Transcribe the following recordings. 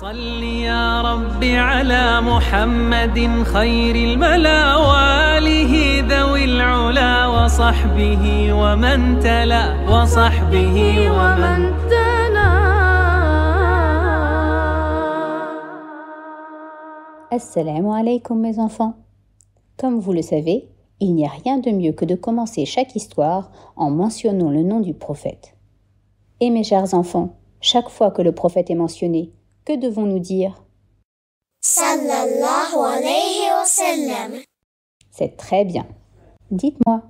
صل يا رب wa Assalamu alaikum mes enfants. Comme vous le savez, il n'y a rien de mieux que de commencer chaque histoire en mentionnant le nom du prophète. Et mes chers enfants, chaque fois que le prophète est mentionné, que devons-nous dire Sallallahu alayhi wa C'est très bien. Dites-moi,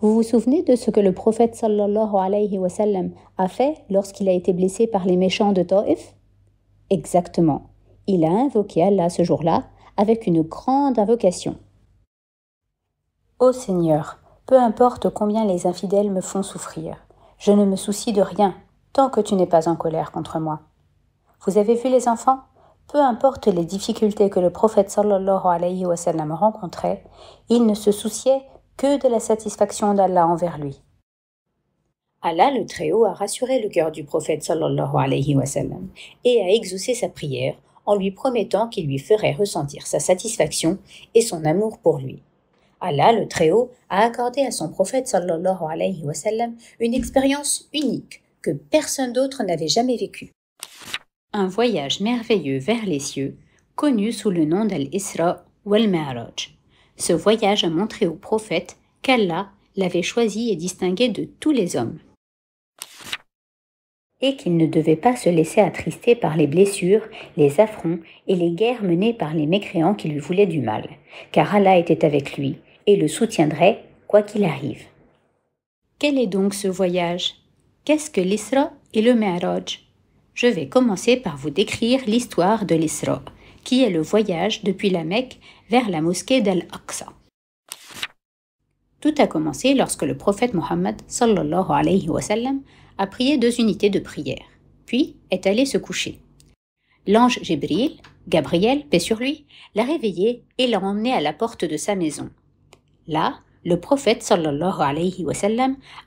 vous vous souvenez de ce que le prophète sallallahu alayhi wa sallam a fait lorsqu'il a été blessé par les méchants de Ta'if Exactement. Il a invoqué Allah ce jour-là avec une grande invocation. Ô Seigneur, peu importe combien les infidèles me font souffrir, je ne me soucie de rien tant que tu n'es pas en colère contre moi. Vous avez vu les enfants Peu importe les difficultés que le prophète sallallahu alayhi wa sallam rencontrait, il ne se souciait que de la satisfaction d'Allah envers lui. Allah le Très-Haut a rassuré le cœur du prophète sallallahu alayhi wa sallam et a exaucé sa prière en lui promettant qu'il lui ferait ressentir sa satisfaction et son amour pour lui. Allah le Très-Haut a accordé à son prophète sallallahu alayhi wa sallam une expérience unique que personne d'autre n'avait jamais vécue un voyage merveilleux vers les cieux, connu sous le nom d'Al-Isra ou al miraj Ce voyage a montré au prophète qu'Allah l'avait choisi et distingué de tous les hommes, et qu'il ne devait pas se laisser attrister par les blessures, les affronts et les guerres menées par les mécréants qui lui voulaient du mal, car Allah était avec lui et le soutiendrait quoi qu'il arrive. Quel est donc ce voyage Qu'est-ce que l'Isra et le Mi'raj je vais commencer par vous décrire l'histoire de l'Isra, qui est le voyage depuis la Mecque vers la mosquée d'Al-Aqsa. Tout a commencé lorsque le prophète Mohammed a prié deux unités de prière, puis est allé se coucher. L'ange Gébril, Gabriel, paix sur lui, l'a réveillé et l'a emmené à la porte de sa maison. Là, le prophète sallallahu alayhi wa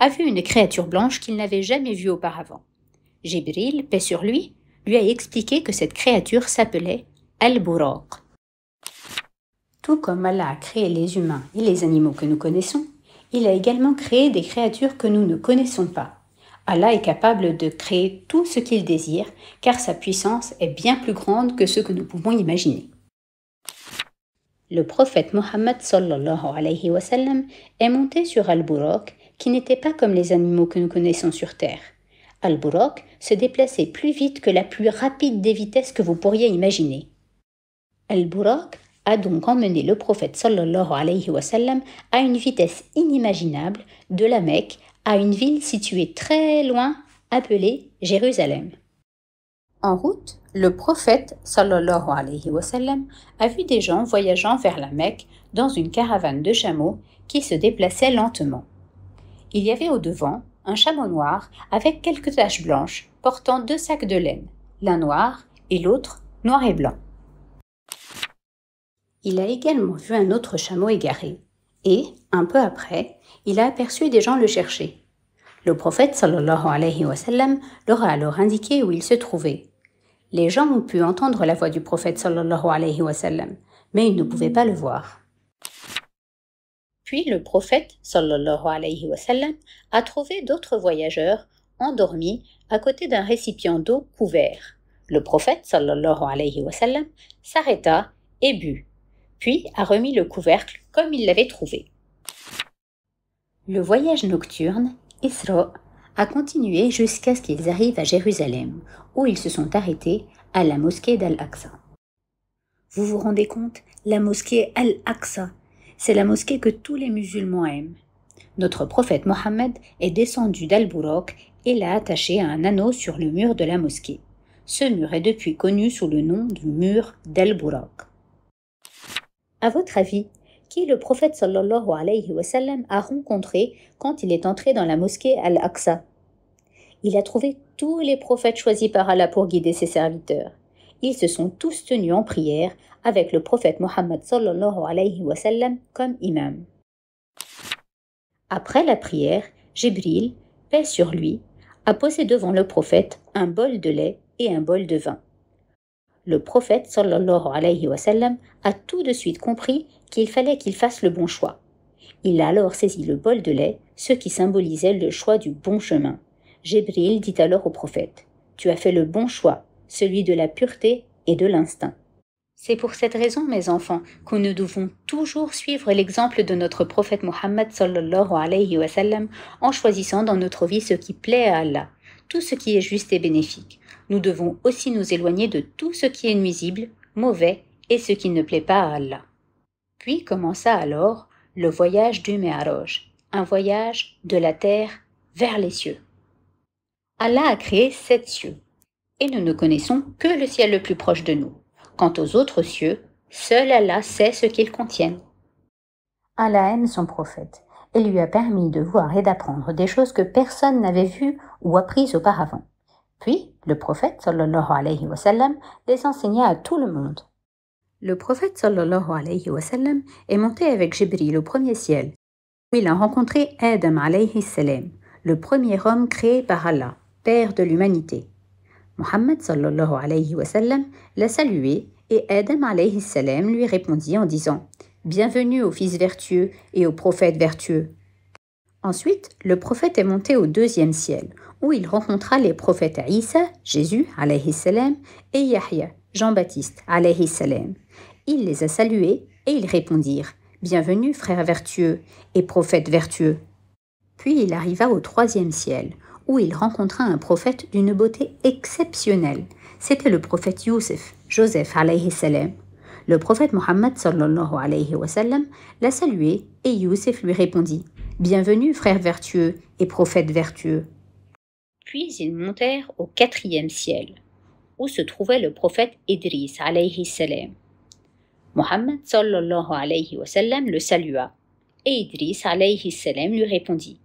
a vu une créature blanche qu'il n'avait jamais vue auparavant. Jibril, paix sur lui, lui a expliqué que cette créature s'appelait Al-Buraq. Tout comme Allah a créé les humains et les animaux que nous connaissons, il a également créé des créatures que nous ne connaissons pas. Allah est capable de créer tout ce qu'il désire, car sa puissance est bien plus grande que ce que nous pouvons imaginer. Le prophète Mohammed alayhi wa est monté sur Al-Buraq, qui n'était pas comme les animaux que nous connaissons sur terre. Al-Buraq se déplaçait plus vite que la plus rapide des vitesses que vous pourriez imaginer. Al-Burak a donc emmené le prophète sallallahu alayhi wa sallam à une vitesse inimaginable de la Mecque à une ville située très loin appelée Jérusalem. En route, le prophète sallallahu alayhi wa sallam a vu des gens voyageant vers la Mecque dans une caravane de chameaux qui se déplaçait lentement. Il y avait au devant un chameau noir avec quelques taches blanches portant deux sacs de laine, l'un noir et l'autre noir et blanc. Il a également vu un autre chameau égaré, et, un peu après, il a aperçu des gens le chercher. Le prophète sallallahu alayhi wa sallam leur a alors indiqué où il se trouvait. Les gens ont pu entendre la voix du prophète sallallahu alayhi wa sallam, mais ils ne pouvaient pas le voir. Puis le prophète alayhi wa sallam a trouvé d'autres voyageurs endormis à côté d'un récipient d'eau couvert. Le prophète sallallahu alayhi wa s'arrêta et but, puis a remis le couvercle comme il l'avait trouvé. Le voyage nocturne, Isra, a continué jusqu'à ce qu'ils arrivent à Jérusalem, où ils se sont arrêtés à la mosquée d'Al-Aqsa. Vous vous rendez compte La mosquée Al-Aqsa, c'est la mosquée que tous les musulmans aiment notre prophète Mohammed est descendu d'Al-Bourok et l'a attaché à un anneau sur le mur de la mosquée. Ce mur est depuis connu sous le nom du mur d'Al-Bourok. À votre avis, qui le prophète sallallahu alayhi a rencontré quand il est entré dans la mosquée Al-Aqsa Il a trouvé tous les prophètes choisis par Allah pour guider ses serviteurs. Ils se sont tous tenus en prière avec le prophète Mohammed alayhi wa comme imam. Après la prière, Jébril, paix sur lui, a posé devant le prophète un bol de lait et un bol de vin. Le prophète sallallahu alayhi wa a tout de suite compris qu'il fallait qu'il fasse le bon choix. Il a alors saisi le bol de lait, ce qui symbolisait le choix du bon chemin. Jébril dit alors au prophète Tu as fait le bon choix, celui de la pureté et de l'instinct. C'est pour cette raison, mes enfants, que nous devons toujours suivre l'exemple de notre prophète Mohammed en choisissant dans notre vie ce qui plaît à Allah, tout ce qui est juste et bénéfique. Nous devons aussi nous éloigner de tout ce qui est nuisible, mauvais et ce qui ne plaît pas à Allah. Puis commença alors le voyage du Meharoj, un voyage de la terre vers les cieux. Allah a créé sept cieux, et nous ne connaissons que le ciel le plus proche de nous. Quant aux autres cieux, seul Allah sait ce qu'ils contiennent. Allah aime son prophète et lui a permis de voir et d'apprendre des choses que personne n'avait vues ou apprises auparavant. Puis, le prophète sallallahu alayhi wa les enseigna à tout le monde. Le prophète sallallahu alayhi wa est monté avec Jibril au premier ciel, où il a rencontré Adam alayhi salam, le premier homme créé par Allah, père de l'humanité. Mohammed sallallahu l'a salué et Adam alayhi salam lui répondit en disant Bienvenue au fils vertueux et au prophète vertueux. Ensuite, le prophète est monté au deuxième ciel, où il rencontra les prophètes Isa, Jésus, alayhi salam, et Yahya, Jean-Baptiste, alayhi salam. Il les a salués et ils répondirent Bienvenue, frère vertueux et prophète vertueux. Puis il arriva au troisième ciel, où il rencontra un prophète d'une beauté exceptionnelle. C'était le prophète Youssef, Joseph alayhi salam. Le prophète Mohammed sallallahu alayhi wa l'a salué et Youssef lui répondit Bienvenue, frère vertueux et prophète vertueux. Puis ils montèrent au quatrième ciel, où se trouvait le prophète Idris alayhi salam. Mohammed sallallahu alayhi wa sallam le salua et Idris alayhi salam lui répondit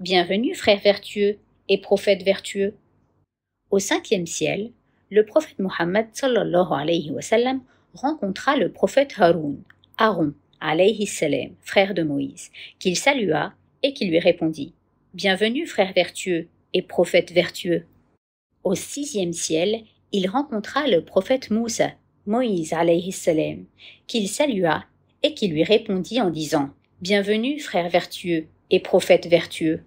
Bienvenue, frère vertueux prophète vertueux. Au cinquième ciel, le prophète Mohammed alayhi wa rencontra le prophète Haroun, Aaron alayhi salam, frère de Moïse, qu'il salua et qui lui répondit Bienvenue, frère vertueux et prophète vertueux. Au sixième ciel, il rencontra le prophète Moussa, Moïse alayhi salam, qu'il salua et qui lui répondit en disant Bienvenue, frère vertueux et prophète vertueux.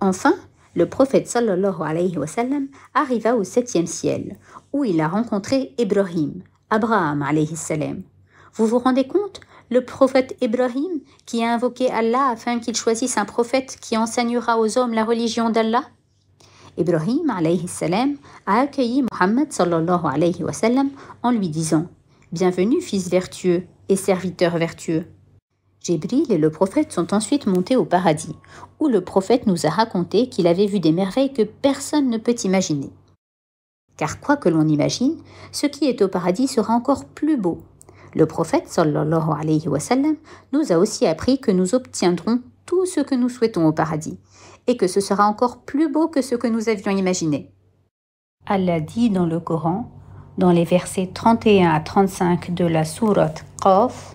Enfin, le prophète sallallahu alayhi wa sallam arriva au septième ciel, où il a rencontré Ibrahim, Abraham alayhi salam. Vous vous rendez compte Le prophète Ibrahim qui a invoqué Allah afin qu'il choisisse un prophète qui enseignera aux hommes la religion d'Allah Ibrahim alayhi salam a accueilli Mohammed sallallahu alayhi wa sallam en lui disant Bienvenue fils vertueux et serviteur vertueux. Jébril et le prophète sont ensuite montés au paradis, où le prophète nous a raconté qu'il avait vu des merveilles que personne ne peut imaginer. Car quoi que l'on imagine, ce qui est au paradis sera encore plus beau. Le prophète sallallahu alayhi wa sallam, nous a aussi appris que nous obtiendrons tout ce que nous souhaitons au paradis, et que ce sera encore plus beau que ce que nous avions imaginé. Allah dit dans le Coran, dans les versets 31 à 35 de la sourate Qaf,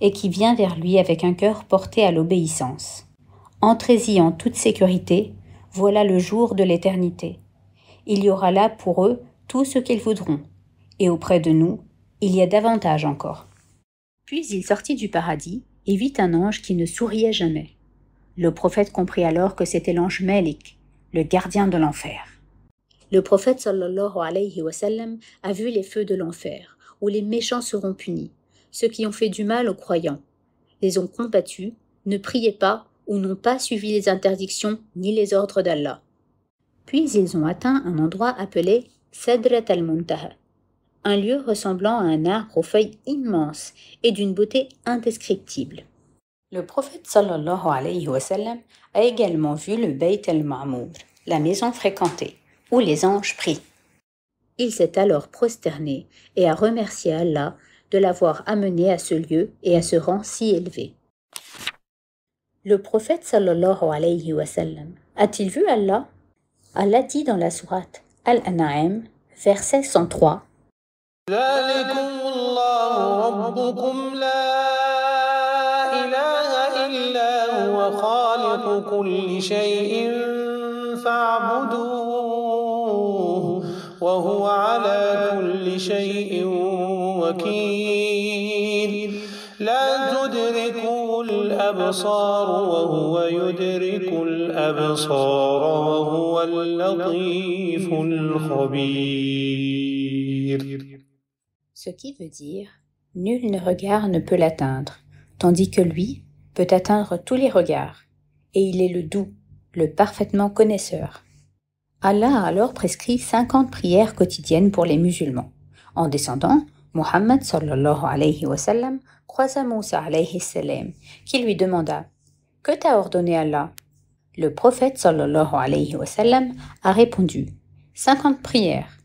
et qui vient vers lui avec un cœur porté à l'obéissance. Entrez-y en toute sécurité, voilà le jour de l'éternité. Il y aura là pour eux tout ce qu'ils voudront, et auprès de nous, il y a davantage encore. Puis il sortit du paradis et vit un ange qui ne souriait jamais. Le prophète comprit alors que c'était l'ange Malik, le gardien de l'enfer. Le prophète sallallahu alayhi wa a vu les feux de l'enfer, où les méchants seront punis, ceux qui ont fait du mal aux croyants, les ont combattus, ne priaient pas ou n'ont pas suivi les interdictions ni les ordres d'Allah. Puis ils ont atteint un endroit appelé Sadrat al-Muntaha, un lieu ressemblant à un arbre aux feuilles immenses et d'une beauté indescriptible. Le prophète sallallahu alayhi wa sallam, a également vu le Bayt al-Ma'mour, la maison fréquentée, où les anges prient. Il s'est alors prosterné et a remercié Allah de L'avoir amené à ce lieu et à ce rang si élevé. Le prophète sallallahu alayhi wa sallam a-t-il vu Allah Allah dit dans la surat al-ana'im, verset 103 Jallikumullahu rebukum la ilaha illaha wa wa huwa ala kulli shayin fārbudu wa huwa ala kulli shayin ce qui veut dire Nul ne regard ne peut l'atteindre, tandis que lui peut atteindre tous les regards, et il est le doux, le parfaitement connaisseur. Allah a alors prescrit 50 prières quotidiennes pour les musulmans. En descendant, Mohammed sallallahu alayhi wa sallam croisa Moussa alayhi salam, qui lui demanda Que t'a ordonné Allah Le prophète alayhi wa sallam a répondu 50 prières.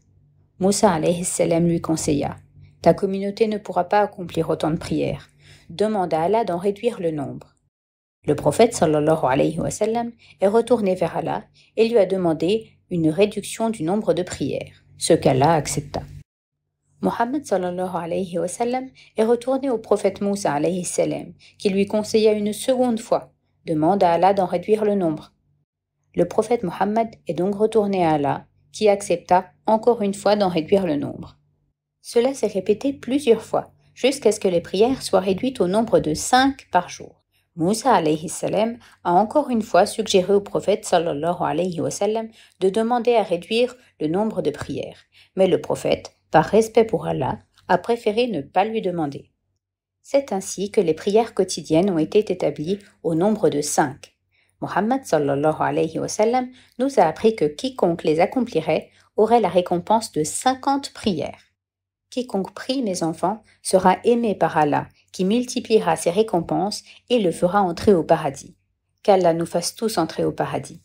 Moussa alayhi salam lui conseilla Ta communauté ne pourra pas accomplir autant de prières. Demande à Allah d'en réduire le nombre. Le prophète alayhi wa sallam est retourné vers Allah et lui a demandé une réduction du nombre de prières, ce qu'Allah accepta. Mohammed alayhi wa sallam est retourné au prophète Moussa alayhi salam, qui lui conseilla une seconde fois Demande à Allah d'en réduire le nombre. Le prophète Mohammed est donc retourné à Allah, qui accepta encore une fois d'en réduire le nombre. Cela s'est répété plusieurs fois, jusqu'à ce que les prières soient réduites au nombre de cinq par jour. Moussa alayhi salam a encore une fois suggéré au prophète sallallahu alayhi wa de demander à réduire le nombre de prières. Mais le prophète par respect pour Allah, a préféré ne pas lui demander. C'est ainsi que les prières quotidiennes ont été établies au nombre de cinq. Mohammed alayhi wa sallam nous a appris que quiconque les accomplirait aurait la récompense de cinquante prières. Quiconque prie, mes enfants, sera aimé par Allah, qui multipliera ses récompenses et le fera entrer au paradis. Qu'Allah nous fasse tous entrer au paradis.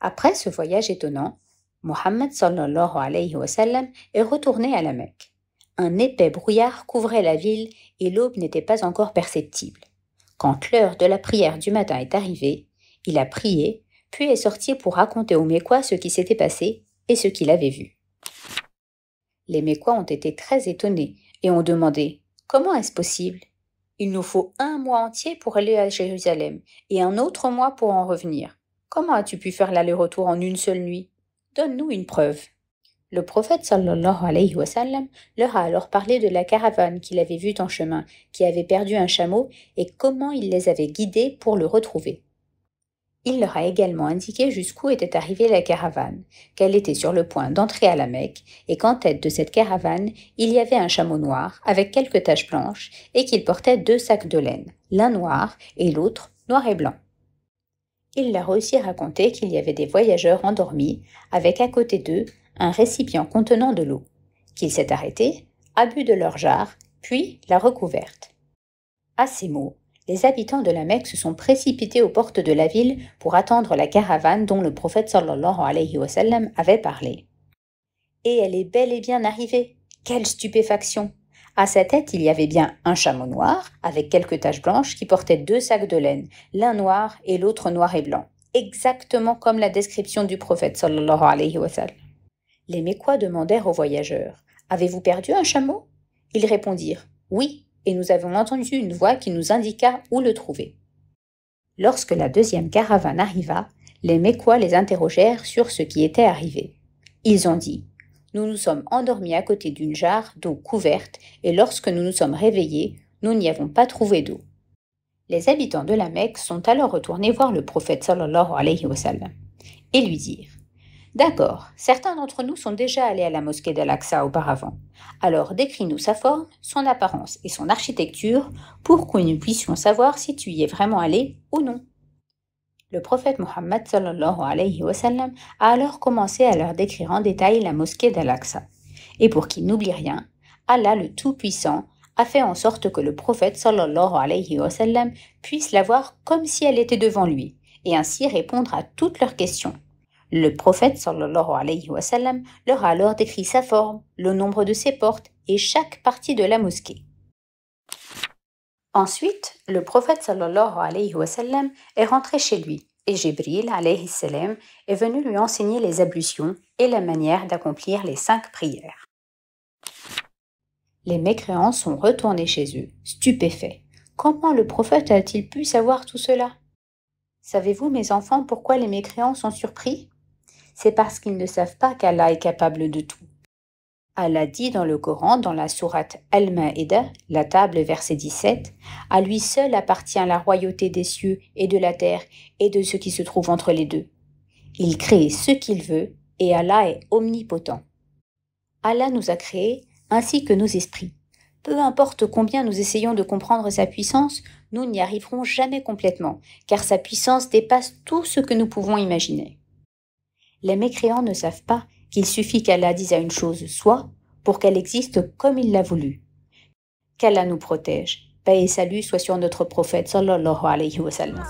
Après ce voyage étonnant, Mohammed sallallahu alayhi wa sallam est retourné à la Mecque. Un épais brouillard couvrait la ville et l'aube n'était pas encore perceptible. Quand l'heure de la prière du matin est arrivée, il a prié, puis est sorti pour raconter aux Mécois ce qui s'était passé et ce qu'il avait vu. Les Mécois ont été très étonnés et ont demandé Comment est-ce possible Il nous faut un mois entier pour aller à Jérusalem et un autre mois pour en revenir. Comment as-tu pu faire l'aller-retour en une seule nuit Donne-nous une preuve. Le prophète sallallahu alayhi wa sallam leur a alors parlé de la caravane qu'il avait vue en chemin, qui avait perdu un chameau et comment il les avait guidés pour le retrouver. Il leur a également indiqué jusqu'où était arrivée la caravane, qu'elle était sur le point d'entrer à la Mecque et qu'en tête de cette caravane, il y avait un chameau noir avec quelques taches blanches et qu'il portait deux sacs de laine, l'un noir et l'autre noir et blanc il leur a aussi raconté qu'il y avait des voyageurs endormis, avec à côté d'eux un récipient contenant de l'eau, qu'il s'est arrêté, abus de leur jarre, puis l'a recouverte. À ces mots, les habitants de la Mecque se sont précipités aux portes de la ville pour attendre la caravane dont le prophète sallallahu alayhi wa sallam avait parlé. Et elle est bel et bien arrivée. Quelle stupéfaction à sa tête, il y avait bien un chameau noir, avec quelques taches blanches, qui portait deux sacs de laine, l'un noir et l'autre noir et blanc, exactement comme la description du prophète Les Mécois demandèrent aux voyageurs Avez-vous perdu un chameau Ils répondirent Oui, et nous avons entendu une voix qui nous indiqua où le trouver. Lorsque la deuxième caravane arriva, les Mécois les interrogèrent sur ce qui était arrivé. Ils ont dit nous nous sommes endormis à côté d'une jarre d'eau couverte et lorsque nous nous sommes réveillés, nous n'y avons pas trouvé d'eau. Les habitants de la Mecque sont alors retournés voir le prophète sallallahu alayhi wa sallam et lui dirent D'accord, certains d'entre nous sont déjà allés à la mosquée d'Al-Aqsa auparavant. Alors décris-nous sa forme, son apparence et son architecture pour que nous puissions savoir si tu y es vraiment allé ou non le prophète Mohammed a alors commencé à leur décrire en détail la mosquée d'Al-Aqsa. Et pour qu'ils n'oublient rien, Allah le Tout-Puissant a fait en sorte que le prophète puisse la voir comme si elle était devant lui et ainsi répondre à toutes leurs questions. Le prophète leur a alors décrit sa forme, le nombre de ses portes et chaque partie de la mosquée. Ensuite, le prophète sallallahu alayhi wa sallam est rentré chez lui et Jibril alayhi est venu lui enseigner les ablutions et la manière d'accomplir les cinq prières. Les mécréants sont retournés chez eux, stupéfaits. Comment le prophète a-t-il pu savoir tout cela Savez-vous, mes enfants, pourquoi les mécréants sont surpris C'est parce qu'ils ne savent pas qu'Allah est capable de tout. Allah dit dans le Coran, dans la sourate Al-Ma'ida, la table verset 17, À lui seul appartient la royauté des cieux et de la terre et de ce qui se trouve entre les deux. Il crée ce qu'il veut et Allah est omnipotent. Allah nous a créés ainsi que nos esprits. Peu importe combien nous essayons de comprendre sa puissance, nous n'y arriverons jamais complètement, car sa puissance dépasse tout ce que nous pouvons imaginer. Les mécréants ne savent pas qu'il suffit qu'Allah dise à une chose soit pour qu'elle existe comme il l'a voulu. Qu'Allah nous protège. Paix et salut soient sur notre prophète sallallahu alayhi wa sallam.